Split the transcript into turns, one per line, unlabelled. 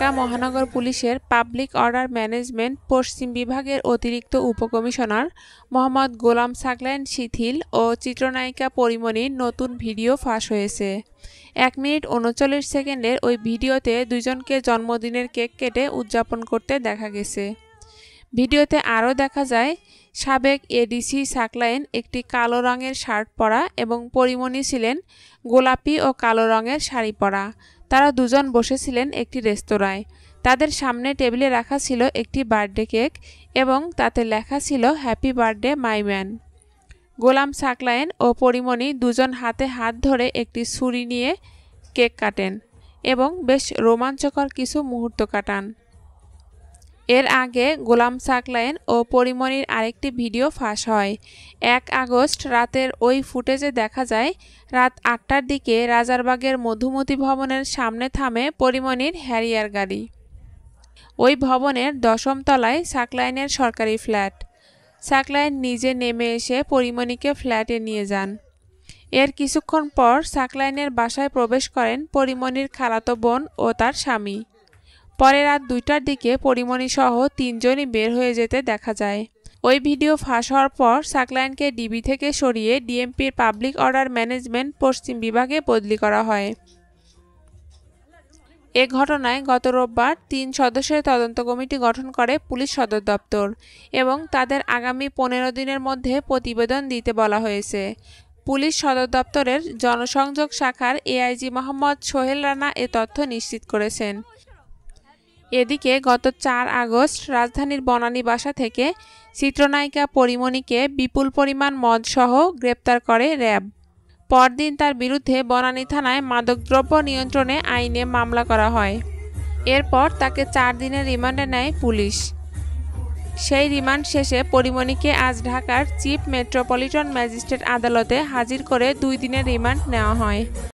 ঢাকা মহানগর পুলিশের public order management পশ্চিম বিভাগের অতিরিক্ত উপকমিশনার মোহাম্মদ গোলাম সাকলাইন শিথিল ও চিত্রনায়িকা পরিমণির নতুন ভিডিও ফাঁস হয়েছে এক মিনিট উনচল্লিশ সেকেন্ডের ওই ভিডিওতে দুজনকে জন্মদিনের কেক কেটে উদযাপন করতে দেখা গেছে ভিডিওতে আরও দেখা যায় সাবেক এডিসি সাকলাইন একটি কালো রঙের শার্ট পরা এবং পরিমণি ছিলেন গোলাপি ও কালো রঙের শাড়ি পরা তারা দুজন বসেছিলেন একটি রেস্তোরাঁয় তাদের সামনে টেবিলে রাখা ছিল একটি বার্থডে কেক এবং তাতে লেখা ছিল happy birthday my man Golam Saklain ও পরিমণি দুজন হাতে হাত ধরে একটি ছুরি নিয়ে কেক কাটেন এবং বেশ রোমাঞ্চকর কিছু মুহূর্ত কাটান এর আগে গোলাম সাকলাইন ও পরিমণির আরেকটি ভিডিও ফাঁস হয় এক আগস্ট রাতের ওই ফুটেজে দেখা যায় রাত আটটার দিকে রাজারবাগের মধুমতি ভবনের সামনে থামে পরিমণির হ্যারিয়ার গাড়ি ওই ভবনের দশম তলায় সাকলাইনের সরকারি ফ্ল্যাট সাকলাইন নিজে নেমে এসে পরিমণিকে ফ্ল্যাটে নিয়ে যান এর কিছুক্ষণ পর সাকলাইনের বাসায় প্রবেশ করেন পরিমণির খালাতো বোন ও তার স্বামী পরে রাত দুইটার দিকে পরিমণিসহ তিনজনই বের হয়ে যেতে দেখা যায় ওই ভিডিও ফাঁস হওয়ার পর সাকলায়নকে ডিবি থেকে সরিয়ে ডিএমপির পাবলিক অর্ডার ম্যানেজমেন্ট পশ্চিম বিভাগে বদলি করা হয় এ ঘটনায় গত রোববার তিন সদস্যের তদন্ত কমিটি গঠন করে পুলিশ সদর দপ্তর এবং তাদের আগামী পনেরো দিনের মধ্যে প্রতিবেদন দিতে বলা হয়েছে পুলিশ সদর দপ্তরের জনসংযোগ শাখার এআইজি মোহাম্মদ সোহেল রানা এ তথ্য নিশ্চিত করেছেন এদিকে গত চার আগস্ট রাজধানীর বনানী বাসা থেকে চিত্রনায়িকা পরিমণিকে বিপুল পরিমাণ মদসহ গ্রেপ্তার করে র্যাব পরদিন তার বিরুদ্ধে বনানী থানায় মাদকদ্রব্য নিয়ন্ত্রণে আইনে মামলা করা হয় এরপর তাকে চার দিনের রিমান্ডে নেয় পুলিশ সেই রিমান্ড শেষে পরিমণিকে আজ ঢাকার চিফ মেট্রোপলিটন ম্যাজিস্ট্রেট আদালতে হাজির করে দুই দিনের রিমান্ড নেওয়া হয়